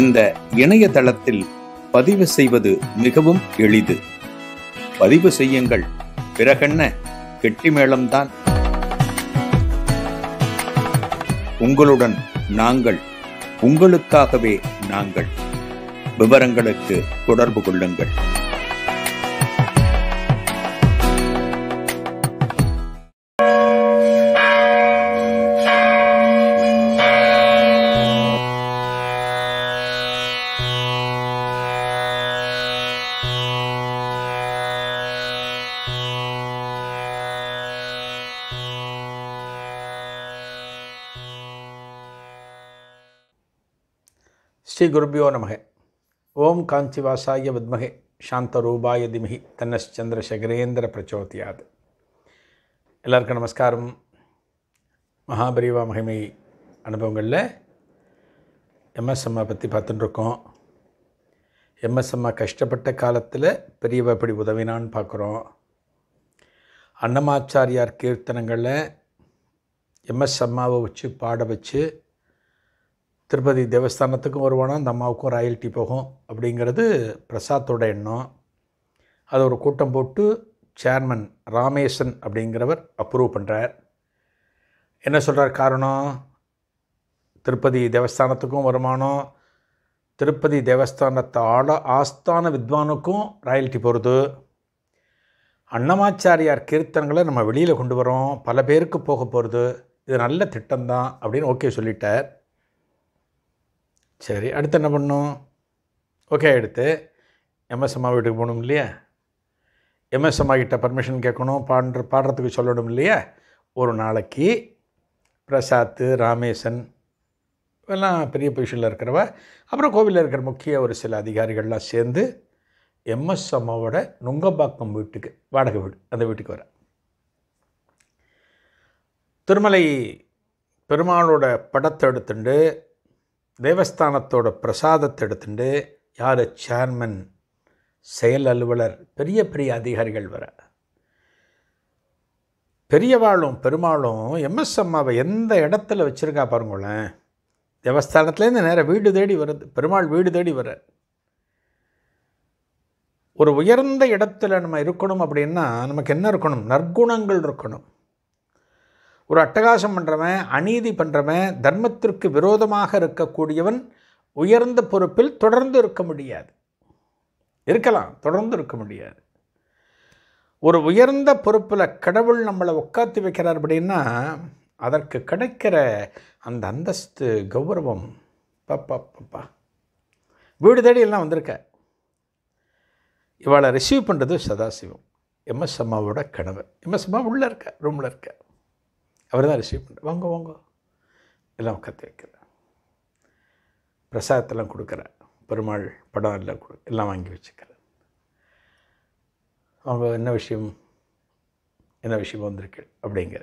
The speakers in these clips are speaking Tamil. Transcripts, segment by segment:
இந்த இணையதளத்தில் பதிவு செய்வது மிகவும் எளிது பதிவு செய்யுங்கள் பிறகென்ன கெட்டிமேளம்தான் உங்களுடன் நாங்கள் உங்களுக்காகவே நாங்கள் விவரங்களுக்கு தொடர்பு கொள்ளுங்கள் ஸ்ரீ குருபியோ நமக ஓம் காஞ்சிவாசாய வித்மகே சாந்தரூபாய திமகி தன்னச்சந்திரசேகரேந்திர பிரச்சோதியாத் எல்லாருக்கும் நமஸ்காரம் மகாபரிவா மகிமை அனுபவங்களில் எம்எஸ் அம்மா பற்றி பார்த்துட்டுருக்கோம் எம்எஸ் அம்மா கஷ்டப்பட்ட காலத்தில் பெரியவ எப்படி உதவினான்னு பார்க்குறோம் அன்னமாச்சாரியார் கீர்த்தனங்களில் எம்எஸ் அம்மாவை வச்சு பாட வச்சு திருப்பதி தேவஸ்தானத்துக்கும் வருவானா அந்த அம்மாவுக்கும் ராயல்ட்டி போகும் அப்படிங்கிறது பிரசாத்தோட எண்ணம் அது ஒரு கூட்டம் போட்டு சேர்மன் ராமேசன் அப்படிங்கிறவர் அப்ரூவ் பண்ணுறார் என்ன சொல்கிறார் காரணம் திருப்பதி தேவஸ்தானத்துக்கும் வருமானம் திருப்பதி தேவஸ்தானத்தை ஆள ஆஸ்தான வித்வானுக்கும் ராயல்ட்டி போகிறது அன்னமாச்சாரியார் கீர்த்தனங்களை நம்ம வெளியில் கொண்டு வரோம் பல பேருக்கு போக போகிறது இது நல்ல திட்டம்தான் அப்படின்னு ஓகே சொல்லிட்டார் சரி அடுத்து என்ன பண்ணும் ஓகே எடுத்து எம்எஸ் அம்மா வீட்டுக்கு போகணும் இல்லையா எம்எஸ் அம்மா கிட்ட பர்மிஷன் கேட்கணும் பாடுற பாடுறதுக்கு சொல்லணும் இல்லையா ஒரு நாளைக்கு பிரசாத் ராமேசன் எல்லாம் பெரிய பொசிஷனில் இருக்கிறவ அப்புறம் கோவிலில் இருக்கிற முக்கிய ஒரு சில அதிகாரிகள்லாம் சேர்ந்து எம்எஸ் அம்மாவோட நுங்கம்பாக்கம் வீட்டுக்கு வாடகை வீடு அந்த வீட்டுக்கு வர திருமலை பெருமாளோட படத்தை எடுத்துட்டு தேவஸ்தானத்தோட பிரசாதத்தை எடுத்துட்டு யார் சேர்மன் செயல் அலுவலர் பெரிய பெரிய அதிகாரிகள் வர பெரியவாளும் பெருமாளும் எம்எஸ் அம்மாவை எந்த இடத்துல வச்சுருக்கா பாருங்களேன் தேவஸ்தானத்துலேருந்து நேராக வீடு தேடி வருது பெருமாள் வீடு தேடி வர ஒரு உயர்ந்த இடத்துல நம்ம இருக்கணும் அப்படின்னா நமக்கு என்ன இருக்கணும் நற்குணங்கள் இருக்கணும் ஒரு அட்டகாசம் பண்ணுறவன் அநீதி பண்ணுறவன் தர்மத்திற்கு விரோதமாக இருக்கக்கூடியவன் உயர்ந்த பொறுப்பில் தொடர்ந்து இருக்க முடியாது இருக்கலாம் தொடர்ந்து இருக்க முடியாது ஒரு உயர்ந்த பொறுப்பில் கடவுள் நம்மளை உட்காத்து வைக்கிறார் அப்படின்னா அதற்கு கிடைக்கிற அந்த அந்தஸ்து கௌரவம் பாப்பா பாப்பா வீடு தேடி எல்லாம் வந்திருக்க இவளை ரிசீவ் பண்ணுறது சதாசிவம் எம்எஸ் அம்மாவோட கனவை எம்எஸ் அம்மா உள்ளே இருக்க ரூமில் இருக்க அவர் தான் ரிசீவ் பண்ணுற வாங்க வாங்க எல்லாம் உட்காந்து வைக்கிறேன் பிரசாதத்தெல்லாம் கொடுக்குறேன் பெருமாள் படம் எல்லாம் கொடு எல்லாம் வாங்கி வச்சுக்கிறேன் அவங்க என்ன விஷயம் என்ன விஷயம் வந்திருக்கு அப்படிங்கிற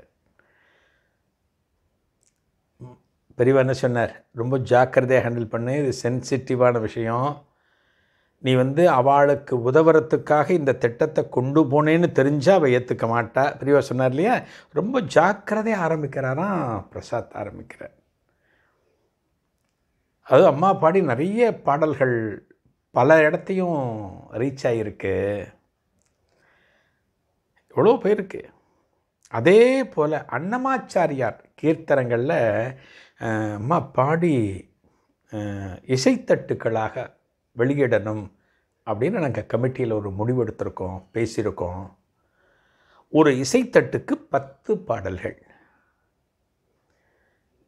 பெரியவா என்ன சொன்னார் ரொம்ப ஜாக்கிரதையாக ஹேண்டில் பண்ணு இது சென்சிட்டிவான விஷயம் நீ வந்து அவளுக்கு உதவுறதுக்காக இந்த திட்டத்தை கொண்டு போனேன்னு தெரிஞ்சால் அவள் ஏற்றுக்க மாட்டா பிரிவா சொன்னார் இல்லையா ரொம்ப ஜாக்கிரதையாக ஆரம்பிக்கிறாராம் பிரசாத் ஆரம்பிக்கிறார் அது அம்மா பாடி நிறைய பாடல்கள் பல இடத்தையும் ரீச் ஆகியிருக்கு எவ்வளோ போயிருக்கு அதே போல் அன்னமாச்சாரியார் கீர்த்தனங்களில் அம்மா பாடி இசைத்தட்டுக்களாக வெளியிடணும் அப்படின்னு நாங்கள் கமிட்டியில் ஒரு முடிவெடுத்திருக்கோம் பேசியிருக்கோம் ஒரு இசைத்தட்டுக்கு பத்து பாடல்கள்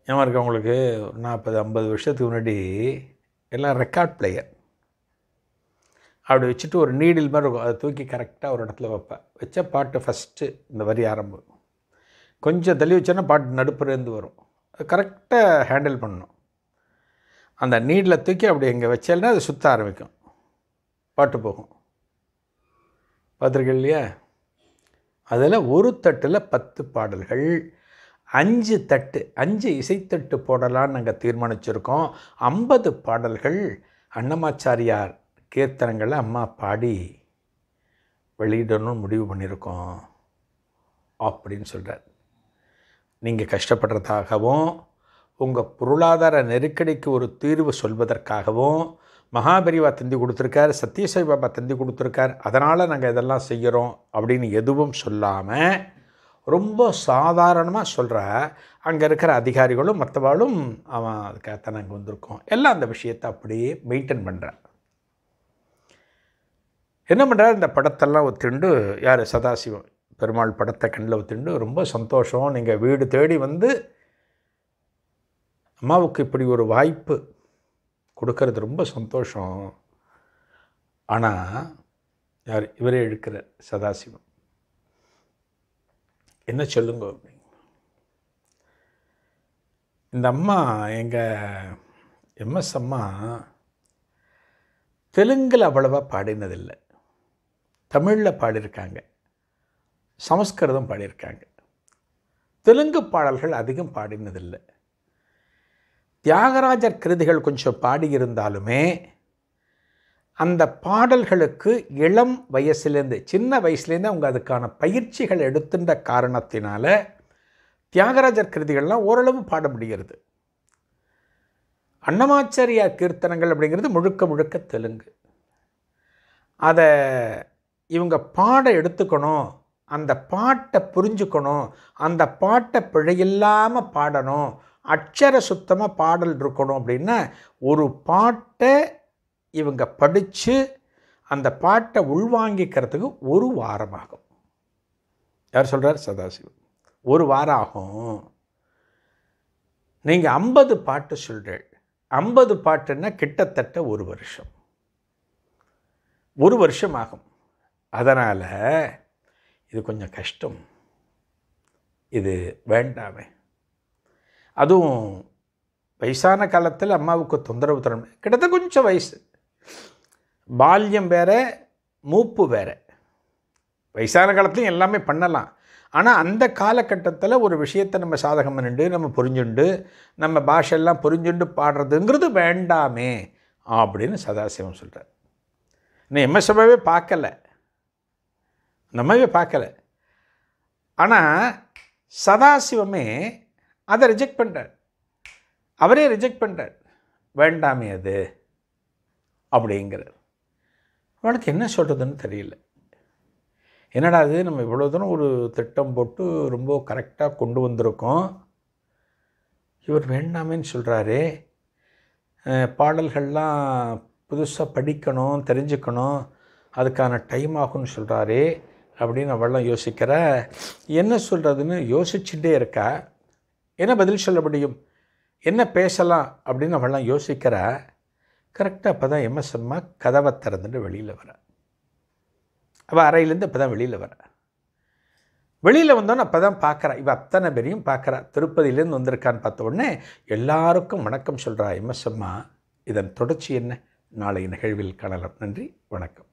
ஏமா இருக்க உங்களுக்கு நாற்பது ஐம்பது வருஷத்துக்கு முன்னாடி எல்லாம் ரெக்கார்ட் பிளேயர் அப்படி வச்சுட்டு ஒரு நீடில் மாதிரி இருக்கும் அதை தூக்கி கரெக்டாக ஒரு இடத்துல வைப்பேன் வச்சா பாட்டு ஃபஸ்ட்டு இந்த வரி ஆரம்பம் கொஞ்சம் தள்ளி வச்சோன்னா பாட்டு நடுப்புறேந்து வரும் கரெக்டாக ஹேண்டில் பண்ணணும் அந்த நீடில் தூக்கி அப்படி இங்கே வச்சேன்னா அது சுற்ற ஆரம்பிக்கும் பாட்டு போகும் பார்த்துருக்கேன் இல்லையா அதில் ஒரு தட்டில் பத்து பாடல்கள் அஞ்சு தட்டு அஞ்சு இசைத்தட்டு போடலான்னு நாங்கள் தீர்மானிச்சிருக்கோம் ஐம்பது பாடல்கள் அன்னமாச்சாரியார் கீர்த்தனங்களை அம்மா பாடி வெளியிடணும்னு முடிவு பண்ணியிருக்கோம் அப்படின்னு சொல்கிறார் நீங்கள் கஷ்டப்படுறதாகவும் உங்கள் பொருளாதார நெருக்கடிக்கு ஒரு தீர்வு சொல்வதற்காகவும் மகாபெரிவா தந்தி கொடுத்துருக்கார் சத்யசாய் பாபா தந்தி கொடுத்துருக்கார் அதனால் நாங்கள் இதெல்லாம் செய்கிறோம் அப்படின்னு எதுவும் சொல்லாமல் ரொம்ப சாதாரணமாக சொல்கிற அங்கே இருக்கிற அதிகாரிகளும் மற்றவாளும் அவன் அதுக்காகத்தான் நாங்கள் வந்திருக்கோம் எல்லாம் அந்த விஷயத்தை அப்படியே மெயின்டைன் பண்ணுறான் என்ன பண்ணுறாரு இந்த படத்தெல்லாம் ஒத்துண்டு யார் சதாசிவம் பெருமாள் படத்தை கண்ணில் ஒத்துண்டு ரொம்ப சந்தோஷம் நீங்கள் வீடு தேடி வந்து அம்மாவுக்கு இப்படி ஒரு வாய்ப்பு கொடுக்கறது ரொம்ப சந்தோஷம் ஆனால் யார் இவரே எழுக்கிறார் சதாசிவம் என்ன சொல்லுங்க இந்த அம்மா எங்கள் எம்எஸ் அம்மா தெலுங்கில் அவ்வளவா பாடினதில்லை தமிழில் பாடியிருக்காங்க சமஸ்கிருதம் பாடியிருக்காங்க தெலுங்கு பாடல்கள் அதிகம் பாடினதில்லை தியாகராஜர் கிருதிகள் கொஞ்சம் பாடியிருந்தாலுமே அந்த பாடல்களுக்கு இளம் வயசுலேருந்து சின்ன வயசுலேருந்து அவங்க அதுக்கான பயிற்சிகள் எடுத்துட்ட காரணத்தினால தியாகராஜர் கிருதிகள்லாம் ஓரளவு பாட முடிகிறது அன்னமாச்சாரியார் கீர்த்தனங்கள் அப்படிங்கிறது முழுக்க முழுக்க தெலுங்கு அதை இவங்க பாட எடுத்துக்கணும் அந்த பாட்டை புரிஞ்சுக்கணும் அந்த பாட்டை பிழையில்லாமல் பாடணும் அக்ஷர சுத்தமாக பாடல் இருக்கணும் அப்படின்னா ஒரு பாட்டை இவங்க படித்து அந்த பாட்டை உள்வாங்கிக்கிறதுக்கு ஒரு வாரம் ஆகும் யார் சொல்கிறார் சதாசிவம் ஒரு வாரம் ஆகும் நீங்கள் ஐம்பது பாட்டு சொல்கிறீர்கள் ஐம்பது பாட்டுன்னா கிட்டத்தட்ட ஒரு வருஷம் ஒரு வருஷம் ஆகும் அதனால் இது கொஞ்சம் கஷ்டம் இது வேண்டாமே அதுவும் வயசான காலத்தில் அம்மாவுக்கு தொந்தரவு தரணும் கிட்டத்த கொஞ்சம் வயசு பால்யம் வேறு மூப்பு வேறு வயசான காலத்துலையும் எல்லாமே பண்ணலாம் ஆனால் அந்த காலகட்டத்தில் ஒரு விஷயத்தை நம்ம சாதகம் பண்ணிண்டு நம்ம புரிஞ்சுண்டு நம்ம பாஷையெல்லாம் புரிஞ்சுண்டு பாடுறதுங்கிறது வேண்டாமே அப்படின்னு சதாசிவம் சொல்கிறார் நான் எம்எஸ்எஃபாவே பார்க்கலை நம்மவே பார்க்கலை ஆனால் சதாசிவமே அதை ரிஜெக்ட் பண்ணுறார் அவரே ரிஜெக்ட் பண்ணுறார் வேண்டாமே அது அப்படிங்கிறார் அவனுக்கு என்ன சொல்கிறதுன்னு தெரியல என்னடா அது நம்ம இவ்வளோ தூரம் ஒரு திட்டம் போட்டு ரொம்ப கரெக்டாக கொண்டு வந்திருக்கோம் இவர் வேண்டாமேன்னு சொல்கிறாரு பாடல்கள்லாம் புதுசாக படிக்கணும் தெரிஞ்சுக்கணும் அதுக்கான டைம் ஆகும்னு சொல்கிறாரு அப்படின்னு அவள்லாம் யோசிக்கிற என்ன சொல்கிறதுன்னு யோசிச்சுட்டே இருக்கா என்ன பதில் சொல்ல முடியும் என்ன பேசலாம் அப்படின்னு அவள்லாம் யோசிக்கிறா கரெக்டாக அப்போ தான் எம்எஸ் அம்மா கதவை திறந்துட்டு வெளியில் வர அவள் அறையிலேருந்து இப்போ தான் வெளியில் வர வெளியில் வந்தோன்னு அப்போ தான் பார்க்குறா இவள் அத்தனை பேரையும் பார்க்குறா திருப்பதியிலேருந்து வந்திருக்கான்னு பார்த்த உடனே எல்லாருக்கும் வணக்கம் சொல்கிறா எம்எஸ் அம்மா இதன் தொடர்ச்சி என்ன நாளைய நிகழ்வில் காணலாம் நன்றி வணக்கம்